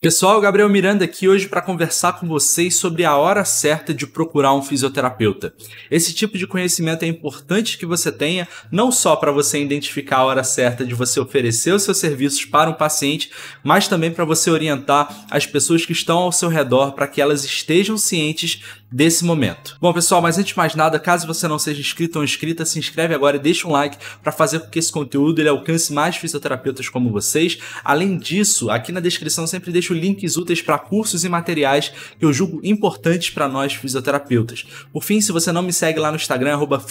Pessoal, Gabriel Miranda aqui hoje para conversar com vocês sobre a hora certa de procurar um fisioterapeuta. Esse tipo de conhecimento é importante que você tenha, não só para você identificar a hora certa de você oferecer os seus serviços para um paciente, mas também para você orientar as pessoas que estão ao seu redor para que elas estejam cientes desse momento. Bom, pessoal, mas antes de mais nada, caso você não seja inscrito ou inscrita, se inscreve agora e deixa um like para fazer com que esse conteúdo ele alcance mais fisioterapeutas como vocês. Além disso, aqui na descrição sempre deixa deixo links úteis para cursos e materiais que eu julgo importantes para nós fisioterapeutas. Por fim, se você não me segue lá no Instagram, arroba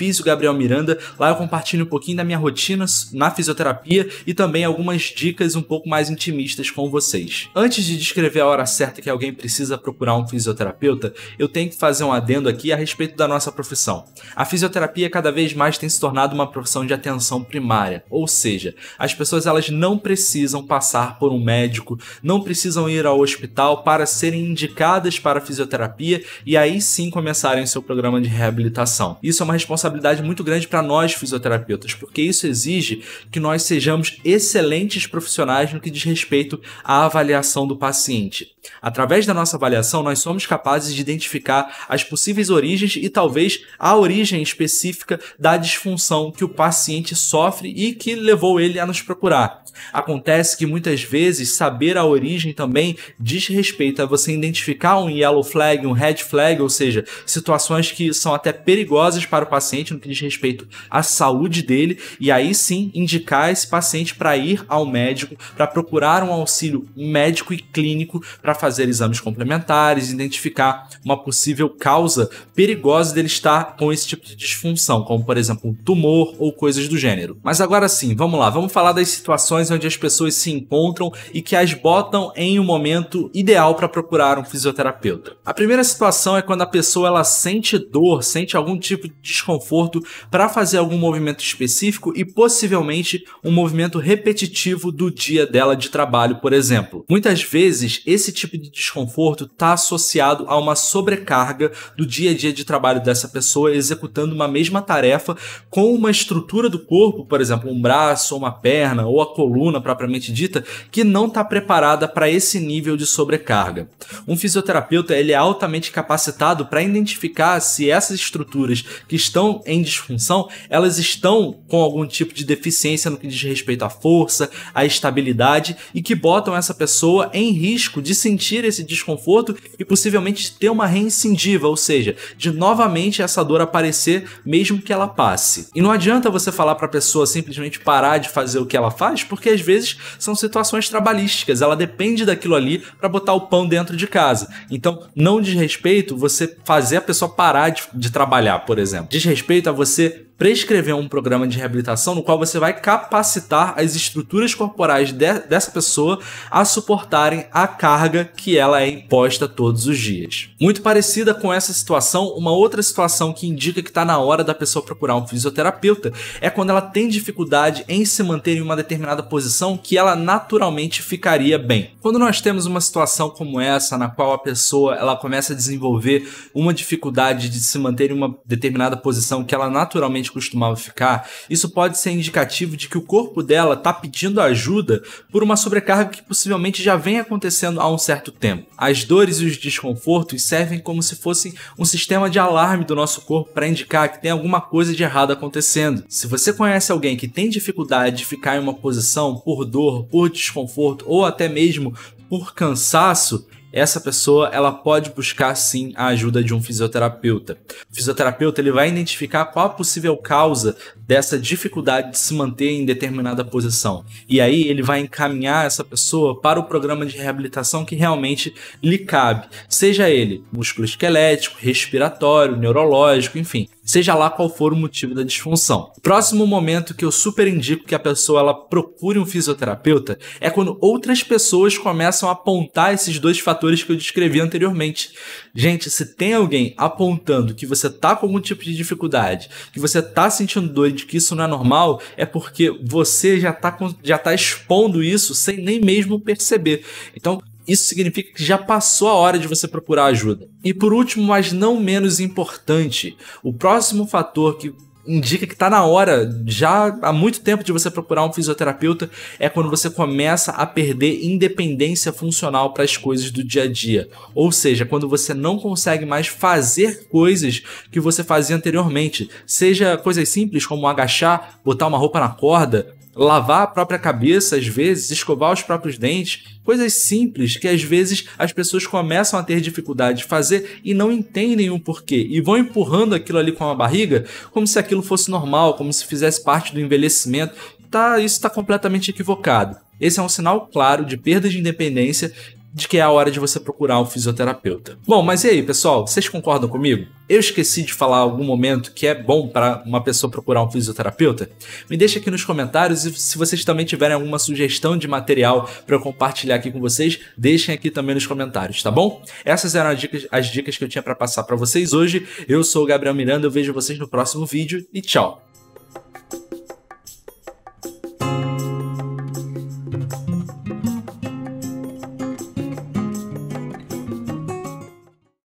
Miranda, lá eu compartilho um pouquinho da minha rotina na fisioterapia e também algumas dicas um pouco mais intimistas com vocês. Antes de descrever a hora certa que alguém precisa procurar um fisioterapeuta, eu tenho que fazer um adendo aqui a respeito da nossa profissão. A fisioterapia cada vez mais tem se tornado uma profissão de atenção primária, ou seja, as pessoas elas não precisam passar por um médico, não precisam precisam ir ao hospital para serem indicadas para fisioterapia e aí sim começarem seu programa de reabilitação. Isso é uma responsabilidade muito grande para nós fisioterapeutas, porque isso exige que nós sejamos excelentes profissionais no que diz respeito à avaliação do paciente. Através da nossa avaliação, nós somos capazes de identificar as possíveis origens e talvez a origem específica da disfunção que o paciente sofre e que levou ele a nos procurar. Acontece que muitas vezes saber a origem também também diz respeito a você identificar um yellow flag, um red flag, ou seja, situações que são até perigosas para o paciente no que diz respeito à saúde dele, e aí sim indicar esse paciente para ir ao médico, para procurar um auxílio médico e clínico para fazer exames complementares, identificar uma possível causa perigosa dele estar com esse tipo de disfunção, como por exemplo um tumor ou coisas do gênero. Mas agora sim, vamos lá, vamos falar das situações onde as pessoas se encontram e que as botam em um momento ideal para procurar um fisioterapeuta. A primeira situação é quando a pessoa ela sente dor, sente algum tipo de desconforto para fazer algum movimento específico e possivelmente um movimento repetitivo do dia dela de trabalho, por exemplo. Muitas vezes esse tipo de desconforto está associado a uma sobrecarga do dia a dia de trabalho dessa pessoa executando uma mesma tarefa com uma estrutura do corpo, por exemplo, um braço, uma perna ou a coluna propriamente dita, que não está preparada para esse esse nível de sobrecarga. Um fisioterapeuta ele é altamente capacitado para identificar se essas estruturas que estão em disfunção, elas estão com algum tipo de deficiência no que diz respeito à força, à estabilidade e que botam essa pessoa em risco de sentir esse desconforto e possivelmente ter uma reincindiva, ou seja, de novamente essa dor aparecer mesmo que ela passe. E não adianta você falar para a pessoa simplesmente parar de fazer o que ela faz, porque às vezes são situações trabalhistas, ela depende daquilo aquilo ali para botar o pão dentro de casa. Então, não diz respeito você fazer a pessoa parar de, de trabalhar, por exemplo. Diz respeito a você prescrever um programa de reabilitação no qual você vai capacitar as estruturas corporais de, dessa pessoa a suportarem a carga que ela é imposta todos os dias. Muito parecida com essa situação, uma outra situação que indica que está na hora da pessoa procurar um fisioterapeuta é quando ela tem dificuldade em se manter em uma determinada posição que ela naturalmente ficaria bem. Quando nós temos uma situação como essa, na qual a pessoa ela começa a desenvolver uma dificuldade de se manter em uma determinada posição que ela naturalmente costumava ficar, isso pode ser indicativo de que o corpo dela está pedindo ajuda por uma sobrecarga que possivelmente já vem acontecendo há um certo tempo. As dores e os desconfortos servem como se fossem um sistema de alarme do nosso corpo para indicar que tem alguma coisa de errado acontecendo. Se você conhece alguém que tem dificuldade de ficar em uma posição por dor, por desconforto ou até mesmo por cansaço, essa pessoa ela pode buscar sim a ajuda de um fisioterapeuta. O fisioterapeuta ele vai identificar qual a possível causa dessa dificuldade de se manter em determinada posição. E aí ele vai encaminhar essa pessoa para o programa de reabilitação que realmente lhe cabe, seja ele músculo esquelético, respiratório, neurológico, enfim seja lá qual for o motivo da disfunção. Próximo momento que eu super indico que a pessoa ela procure um fisioterapeuta é quando outras pessoas começam a apontar esses dois fatores que eu descrevi anteriormente. Gente, se tem alguém apontando que você tá com algum tipo de dificuldade, que você tá sentindo dor e de que isso não é normal, é porque você já tá, já tá expondo isso sem nem mesmo perceber. Então, isso significa que já passou a hora de você procurar ajuda. E por último, mas não menos importante, o próximo fator que indica que está na hora, já há muito tempo, de você procurar um fisioterapeuta, é quando você começa a perder independência funcional para as coisas do dia a dia. Ou seja, quando você não consegue mais fazer coisas que você fazia anteriormente, seja coisas simples como agachar, botar uma roupa na corda, lavar a própria cabeça, às vezes, escovar os próprios dentes, coisas simples que às vezes as pessoas começam a ter dificuldade de fazer e não entendem o porquê e vão empurrando aquilo ali com a barriga como se aquilo fosse normal, como se fizesse parte do envelhecimento. Tá, isso está completamente equivocado. Esse é um sinal claro de perda de independência de que é a hora de você procurar um fisioterapeuta. Bom, mas e aí, pessoal? Vocês concordam comigo? Eu esqueci de falar algum momento que é bom para uma pessoa procurar um fisioterapeuta? Me deixa aqui nos comentários e se vocês também tiverem alguma sugestão de material para eu compartilhar aqui com vocês, deixem aqui também nos comentários, tá bom? Essas eram as dicas, as dicas que eu tinha para passar para vocês hoje. Eu sou o Gabriel Miranda, eu vejo vocês no próximo vídeo e tchau.